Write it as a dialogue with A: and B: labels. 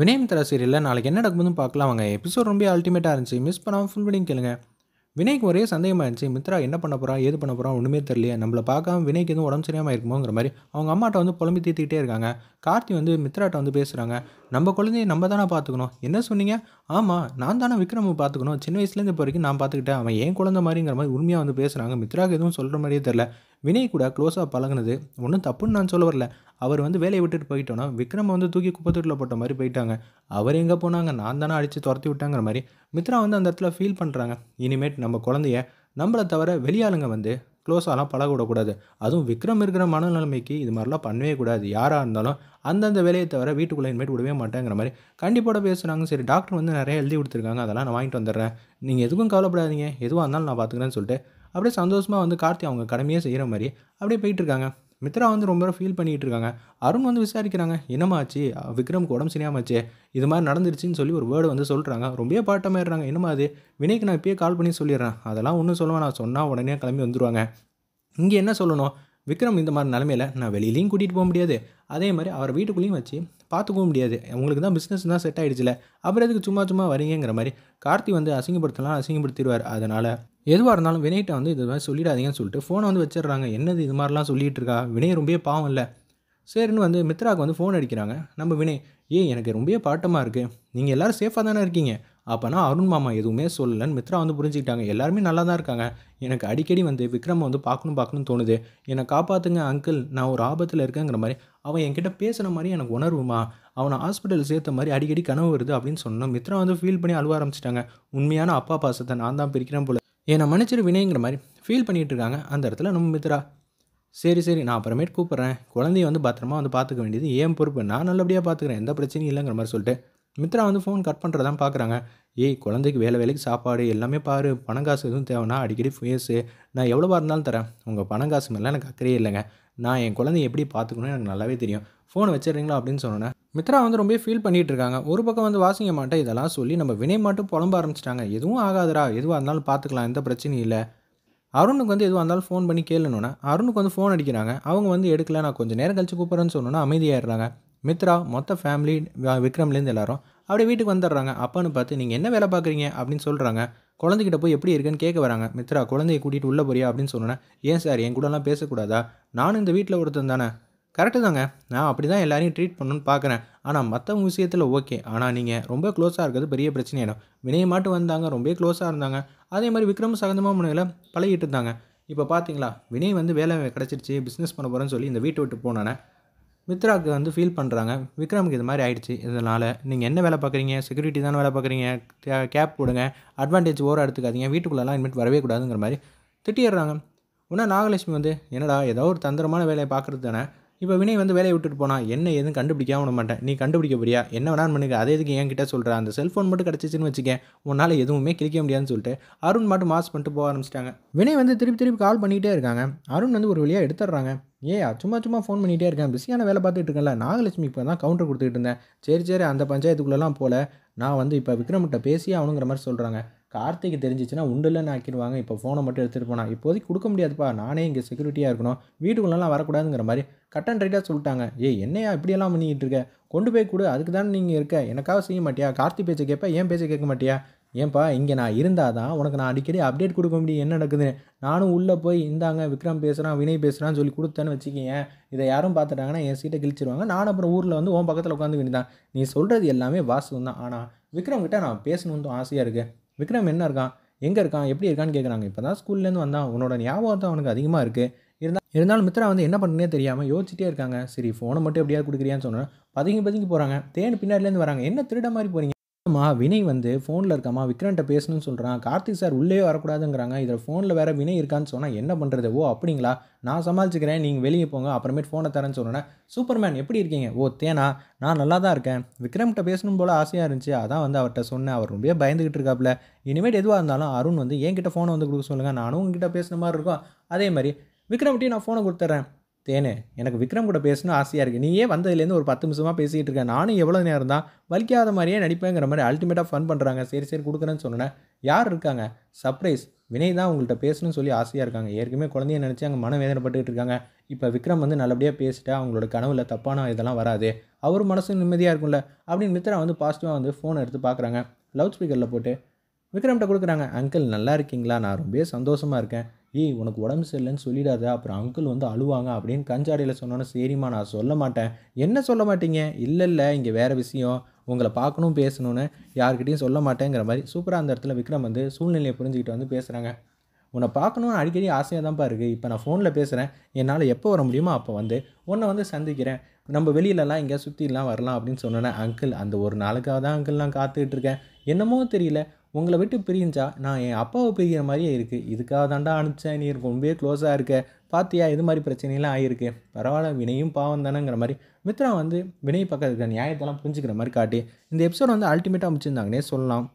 A: வினயம் தர சீரியலில் நாளைக்கு என்ன நடக்குதுன்னு பார்க்கலாம் அவங்க எபிசோட் ரொம்ப அல்டிமேட்டாக இருந்துச்சு மிஸ் பண்ணாமல் ஃபுல் பண்ணி கேளுங்க வினய்க்கு ஒரே சந்தேகமாக இருந்துச்சு மித்ரா என்ன பண்ண போகிறா ஏது பண்ண போகிறா ஒன்றுமே தெரியல நம்மளை பார்க்காம வினய்க்கு எதுவும் உடம்பு சரியாமல் இருக்குமோங்கிற மாதிரி அவங்க அம்மாட்ட வந்து புலம்பி தீர்த்துக்கிட்டே இருக்காங்க கார்த்தி வந்து மித்ராட்ட வந்து பேசுகிறாங்க நம்ம குழந்தைய நம்ம தானே பார்த்துக்கணும் என்ன சொன்னீங்க ஆமாம் நான் தானே விக்ரம் பார்த்துக்கணும் சின்ன வயசுலேருந்து இப்போ வரைக்கும் நான் பார்த்துக்கிட்டேன் அவன் ஏன் குழந்தை மாதிரிங்கிற மாதிரி உண்மையாக வந்து பேசுகிறாங்க மித்ராவுக்கு எதுவும் சொல்கிற மாதிரியே தெரில வினய் கூட க்ளோஸாக பழகினது ஒன்றும் தப்புன்னு நான் சொல்ல வரல அவர் வந்து வேலையை விட்டுட்டு போயிட்டோன்னா விக்ரம் வந்து தூக்கி குப்பத்தூட்டில் போட்ட மாதிரி போயிட்டாங்க அவர் எங்கே போனாங்க நான் தானே அடித்து துரத்தி விட்டாங்கிற மாதிரி மித்ரா வந்து அந்த இடத்துல ஃபீல் பண்ணுறாங்க இனிமேட் நம்ம குழந்தைய நம்மளை தவிர வெளியாளுங்க வந்து க்ளோஸாலாம் விடக்கூடாது அதுவும் விக்ரம் இருக்கிற மனநிலைமைக்கு இது மாதிரிலாம் பண்ணவே கூடாது யாராக இருந்தாலும் அந்தந்த வேலையை தவிர வீட்டுக்குள்ளே இனிமேட் விடவே மாட்டேங்கிற மாதிரி கண்டிப்பாக பேசுகிறாங்க சரி டாக்டர் வந்து நிறைய எழுதி கொடுத்துருக்காங்க அதெல்லாம் நான் வாங்கிட்டு வந்துடுறேன் நீங்கள் எதுக்கும் கவலைப்படாதீங்க எதுவாக இருந்தாலும் நான் பார்த்துக்கிறேன்னு சொல்லிட்டு அப்படியே சந்தோஷமாக வந்து கார்த்தி அவங்க கடமையே செய்கிற மாதிரி அப்படியே போயிட்டுருக்காங்க மித்ரா வந்து ரொம்ப ஃபீல் பண்ணிகிட்டு இருக்காங்க அருண் வந்து விசாரிக்கிறாங்க என்னமாச்சு விக்ரமுக்கு உடம்பு சரியாமாச்சு இது மாதிரி நடந்துருச்சுன்னு சொல்லி ஒரு வேர்டு வந்து சொல்கிறாங்க ரொம்பவே பாட்டமாயிடுறாங்க என்னமா அது வினைக்கு நான் இப்பயே கால் பண்ணி சொல்லிடுறேன் அதெல்லாம் ஒன்றும் சொல்லுவேன் நான் சொன்னால் உடனே கிளம்பி வந்துடுவாங்க இங்கே என்ன சொல்லணும் விக்ரம் இந்த மாதிரி நிலமையில நான் வெளியிலையும் கூட்டிகிட்டு போக முடியாது அதே மாதிரி அவர் வீட்டுக்குள்ளேயும் வச்சு பார்த்துக்கவும் முடியாது உங்களுக்கு தான் பிஸ்னஸ் தான் செட் ஆகிடுச்சில்ல அப்புறம் எதுக்கு சும்மா சும்மா வரீங்கிற மாதிரி கார்த்தி வந்து அசிங்கப்படுத்தலாம் அசிங்கப்படுத்திடுவார் அதனால் எதுவாக இருந்தாலும் வினய்கிட்ட வந்து இது மாதிரி சொல்லிடாதீங்கன்னு சொல்லிட்டு ஃபோனை வந்து வச்சிடுறாங்க என்னது இது மாதிரிலாம் சொல்லிகிட்டு இருக்கா வினய் ரொம்ப பாவம் இல்லை சரின்னு வந்து மித்ராவுக்கு வந்து ஃபோன் அடிக்கிறாங்க நம்ம வினய் ஏ எனக்கு ரொம்ப பாட்டமாக இருக்குது நீங்கள் எல்லோரும் சேஃபாக தானே இருக்கீங்க அப்போனா அருண் மாமா எதுவுமே சொல்லலன்னு மித்ரா வந்து புரிஞ்சுக்கிட்டாங்க எல்லாருமே நல்லா தான் இருக்காங்க எனக்கு அடிக்கடி வந்து விக்ரம் வந்து பார்க்கணும் பார்க்கணும்னு தோணுது என்னை காப்பாற்றுங்க அங்கிள் நான் ஒரு ஆபத்தில் இருக்கேங்கிற மாதிரி அவன் என்கிட்ட பேசுன மாதிரி எனக்கு உணர்வுமா அவனை ஹாஸ்பிட்டல் சேர்த்த மாதிரி அடிக்கடி கனவு வருது அப்படின்னு சொன்னோம் மித்ரா வந்து ஃபீல் பண்ணி அழுவ ஆரம்பிச்சிட்டாங்க உண்மையான அப்பா பாசத்தை நான் தான் பிரிக்கிறேன் போல என்னை மன்னிச்சிரு வினைங்கிற மாதிரி ஃபீல் பண்ணிகிட்டு இருக்காங்க அந்த இடத்துல நம்ம மித்ரா சரி சரி நான் அப்புறமேட்டு கூப்பிட்றேன் குழந்தைய வந்து பத்திரமா வந்து பார்த்துக்க வேண்டியது ஏன் பொறுப்பு நான் நல்லபடியாக பார்த்துக்குறேன் எந்த பிரச்சனையும் இல்லைங்கிற மாதிரி சொல்லிட்டு மித்ரா வந்து ஃபோன் கட் பண்ணுறதான் பார்க்குறாங்க ஏய் குழந்தைக்கு வேலை வேலைக்கு சாப்பாடு எல்லாமே பாரு பணம் காசு எதுவும் தேவைன்னா அடிக்கடி ஃபேஸு நான் எவ்வளோவா இருந்தாலும் தரேன் உங்கள் பணம் காசு மேலாம் எனக்கு அக்கறையே இல்லைங்க நான் என் குழந்தைய எப்படி பார்த்துக்கணும்னு எனக்கு நல்லாவே தெரியும் ஃபோனை வச்சிடுறீங்களா அப்படின்னு சொன்னேன் மித்ரா வந்து ரொம்ப ஃபீல் பண்ணிகிட்டு இருக்காங்க ஒரு பக்கம் வந்து வாசிங்க மாட்டேன் இதெல்லாம் சொல்லி நம்ம வினய் மட்டும் புலம்ப ஆரம்பிச்சிட்டாங்க எதுவும் ஆகாதரா எதுவாக இருந்தாலும் பார்த்துக்கலாம் எந்த பிரச்சனையும் இல்லை அருணுக்கு வந்து எதுவாக இருந்தாலும் ஃபோன் பண்ணி கேளுனோன்னா அருணுக்கு வந்து ஃபோன் அடிக்கிறாங்க அவங்க வந்து எடுக்கல நான் கொஞ்சம் நேரம் கழிச்சு கூப்பிட்றேன்னு சொன்னோன்னா அமைதியாகிடுறாங்க மித்ரா மொத்த ஃபேமிலி விக்ரம்லேருந்து எல்லாரும் அப்படியே வீட்டுக்கு வந்துடுறாங்க அப்பான்னு பார்த்து நீங்கள் என்ன வேலை பார்க்குறீங்க அப்படின்னு சொல்கிறாங்க குழந்தைகிட்ட போய் எப்படி இருக்குன்னு கேட்க வராங்க மித்ரா குழந்தைய கூட்டிகிட்டு உள்ளே போறியா அப்படின்னு சொன்னோன்னா ஏன் சார் என் கூடலாம் பேசக்கூடாதா நானும் இந்த வீட்டில் ஒருத்தன் தானே கரெக்டு தாங்க நான் அப்படி தான் எல்லாரையும் ட்ரீட் பண்ணணும்னு பார்க்குறேன் ஆனால் மற்றவங்க விஷயத்தில் ஓகே ஆனால் நீங்கள் ரொம்ப க்ளோஸாக இருக்கிறது பெரிய பிரச்சனையாயிடும் மாட்டு வந்தாங்க ரொம்ப க்ளோஸாக இருந்தாங்க அதே மாதிரி விக்ரம் சகந்தமாக முனையில் பழகிட்டு இருந்தாங்க இப்போ பார்த்தீங்களா வினய் வந்து வேலை கிடச்சிருச்சு பிஸ்னஸ் பண்ண போகிறேன்னு சொல்லி இந்த வீட்டை விட்டு போனானே மித்ராவுக்கு வந்து ஃபீல் பண்ணுறாங்க விக்ரமுக்கு இது மாதிரி ஆயிடுச்சு இதனால் நீங்கள் என்ன வேலை பார்க்குறீங்க செக்யூரிட்டி தானே வேலை பார்க்குறீங்க கேப் கொடுங்க அட்வான்டேஜ் ஓரம் எடுத்துக்காதீங்க வீட்டுக்குள்ளெல்லாம் இனிமேட் வரவே கூடாதுங்கிற மாதிரி திட்டிடுறாங்க உடனே நாகலட்சுமி வந்து என்னடா ஏதோ ஒரு தந்திரமான வேலையை பார்க்குறது தானே இப்போ வினய் வந்து வேலையை விட்டுட்டு போனா என்ன எதுவும் கண்டுபிடிக்காம விட மாட்டேன் நீ கண்டுபிடிக்க போறியா என்ன வேணாலும் பண்ணுங்க அதே என் கிட்டே சொல்கிற அந்த செல்ஃபோன் மட்டும் கிடச்சிச்சின்னு வச்சுக்கேன் உன்னால் எதுவுமே கிளிக்க முடியாதுன்னு சொல்லிட்டு அருண் மட்டும் மாஸ் பண்ணிட்டு போக ஆரம்பிச்சிட்டாங்க வினய் வந்து திருப்பி திருப்பி கால் பண்ணிகிட்டே இருக்காங்க அருண் வந்து ஒரு வழியாக எடுத்துடுறாங்க ஏ சும்மா சும்மா ஃபோன் பண்ணிகிட்டே இருக்கேன் பிஸியான வேலை பார்த்துட்டு இருக்கேன்ல நாகலட்சுமி இப்போ தான் கவுண்டர் கொடுத்துட்டு இருந்தேன் சரி சரி அந்த பஞ்சாயத்துக்குள்ளெல்லாம் போல நான் வந்து இப்போ விக்ரம்கிட்ட பேசி அவனுங்கிற மாதிரி சொல்கிறாங்க கார்த்திக் தெரிஞ்சிச்சுன்னா இல்லைன்னு ஆக்கிடுவாங்க இப்போ ஃபோனை மட்டும் எடுத்துகிட்டு போனால் இப்போதைக்கு கொடுக்க முடியாதுப்பா நானே இங்கே செக்யூரிட்டியாக இருக்கணும் வீட்டுக்குள்ளெல்லாம் வரக்கூடாதுங்கிற மாதிரி கட் அண்ட் ரைட்டாக சொல்லிட்டாங்க ஏ என்னையா இப்படியெல்லாம் பண்ணிக்கிட்டு இருக்க கொண்டு போய் கொடு அதுக்கு தானே நீங்கள் இருக்க எனக்காக செய்ய மாட்டியா கார்த்தி பேச்சை கேட்ப ஏன் பேச்சை கேட்க மாட்டியா ஏன்பா இங்கே நான் இருந்தால் தான் உனக்கு நான் அடிக்கடி அப்டேட் கொடுக்க முடியும் என்ன நடக்குதுன்னு நானும் உள்ளே போய் இந்தாங்க விக்ரம் பேசுகிறான் வினய் பேசுகிறான்னு சொல்லி கொடுத்தேன்னு வச்சுக்கேன் இதை யாரும் பார்த்துட்டாங்கன்னா என் சீட்டை கிழிச்சிருவாங்க நானும் அப்புறம் ஊரில் வந்து உன் பக்கத்தில் உட்காந்து வேண்டியதான் நீ சொல்கிறது எல்லாமே வாசம் தான் ஆனால் விக்ரம் கிட்டே நான் பேசணுன்னு ஆசையாக இருக்குது விக்ரம் என்ன இருக்கான் எங்கே இருக்கான் எப்படி இருக்கான்னு கேட்குறாங்க இப்போ தான் ஸ்கூல்லேருந்து வந்தான் உன்னோட ஞாபகத்தை அவனுக்கு அதிகமாக இருக்குது இருந்தால் இருந்தாலும் மித்ரா வந்து என்ன பண்ணுனே தெரியாமல் யோசிச்சிட்டே இருக்காங்க சரி ஃபோனை மட்டும் எப்படியாவது கொடுக்குறியான்னு சொன்னால் பதுங்கி பதுங்கி போகிறாங்க தேன் பின்னாடிலேருந்து வராங்க என்ன திருட மாதிரி போகிறீங்க அம்மா வினய் வந்து ஃபோனில் இருக்கம்மா விக்ரம்கிட்ட பேசணும்னு சொல்கிறான் கார்த்திக் சார் உள்ளே வரக்கூடாதுங்கிறாங்க இதில் ஃபோனில் வேறு வினய் இருக்கான்னு சொன்னால் என்ன பண்ணுறது ஓ அப்படிங்களா நான் சமாளிச்சுக்கிறேன் நீங்கள் வெளியே போங்க அப்புறமேட்டு ஃபோனை தரேன்னு சொன்னேன் சூப்பர்மேன் எப்படி இருக்கீங்க ஓ தேனா நான் நல்லா தான் இருக்கேன் விக்ரம்கிட்ட பேசணும் போல் ஆசையாக இருந்துச்சு அதான் வந்து அவர்கிட்ட சொன்னேன் அவர் ரொம்ப பயந்துக்கிட்டு இருக்காப்புல இனிமேட் எதுவாக இருந்தாலும் அருண் வந்து என்கிட்ட ஃபோனை வந்து கொடுக்க சொல்லுங்கள் நானும் உங்ககிட்ட பேசுன மாதிரி இருக்கும் அதே மாதிரி விக்ரம்கிட்டையும் நான் ஃபோனை கொடுத்துட்றேன் தேனே எனக்கு விக்ரம் கூட பேசணும் ஆசையாக இருக்குது நீயே வந்ததுலேருந்து ஒரு பத்து நிமிஷமாக பேசிகிட்டு இருக்கேன் நானும் எவ்வளோ நேரம் தான் வலிக்காத மாதிரியே நடிப்பேங்கிற மாதிரி அல்டிமேட்டாக ஃபன் பண்ணுறாங்க சரி சரி கொடுக்குறேன்னு சொன்னேன் யார் இருக்காங்க சர்ப்ரைஸ் வினய் தான் உங்கள்கிட்ட பேசணும்னு சொல்லி ஆசையாக இருக்காங்க ஏற்கனவே குழந்தைய நினச்சி அங்கே மன வேதனைப்பட்டுக்கிட்டு இருக்காங்க இப்போ விக்ரம் வந்து நல்லபடியாக பேசிட்டா அவங்களோட கனவுல தப்பான இதெல்லாம் வராது அவர் மனசு நிம்மதியாக இருக்கும்ல அப்படின்னு மித்ரா வந்து பாசிட்டிவாக வந்து ஃபோனை எடுத்து பார்க்குறாங்க லவுட் ஸ்பீக்கரில் போட்டு விக்ரம்கிட்ட கொடுக்குறாங்க அங்கிள் நல்லா இருக்கீங்களா நான் ரொம்பவே சந்தோஷமாக இருக்கேன் ஏய் உனக்கு உடம்பு சரியில்லைன்னு சொல்லிடாத அப்புறம் அங்கிள் வந்து அழுவாங்க அப்படின்னு கஞ்சாடியில் சொன்னோன்னே சரிம்மா நான் சொல்ல மாட்டேன் என்ன சொல்ல மாட்டீங்க இல்லை இல்லை இங்கே வேறு விஷயம் உங்களை பார்க்கணும் பேசணும்னு யார்கிட்டையும் சொல்ல மாட்டேங்கிற மாதிரி சூப்பராக அந்த இடத்துல விக்ரம் வந்து சூழ்நிலையை புரிஞ்சுக்கிட்டு வந்து பேசுகிறாங்க உன்னை பார்க்கணும்னு அடிக்கடி ஆசையாக தான்ப்பா இருக்குது இப்போ நான் ஃபோனில் பேசுகிறேன் என்னால் எப்போ வர முடியுமோ அப்போ வந்து உன்னை வந்து சந்திக்கிறேன் நம்ம வெளியிலலாம் எங்கேயா சுற்றிலாம் வரலாம் அப்படின்னு சொன்னேன் அங்கிள் அந்த ஒரு நாளுக்காக தான் அங்கிள்லாம் காத்துக்கிட்டு இருக்கேன் என்னமோ தெரியல உங்களை விட்டு பிரிஞ்சா நான் என் அப்பாவை பிரிக்கிற மாதிரியே இருக்குது இதுக்காக தாண்டா அனுப்பிச்சேன் நீ எனக்கு ரொம்பவே க்ளோஸாக இருக்க பார்த்தியா இது மாதிரி பிரச்சனைலாம் ஆகிருக்கு பரவாயில்ல வினையும் பாவம் தானேங்கிற மாதிரி மித்ரா வந்து வினை பக்கத்துக்கு நியாயத்தெல்லாம் புரிஞ்சுக்கிற மாதிரி காட்டி இந்த எபிசோட் வந்து அல்டிமேட்டாக முடிச்சிருந்தாங்கன்னே சொல்லலாம்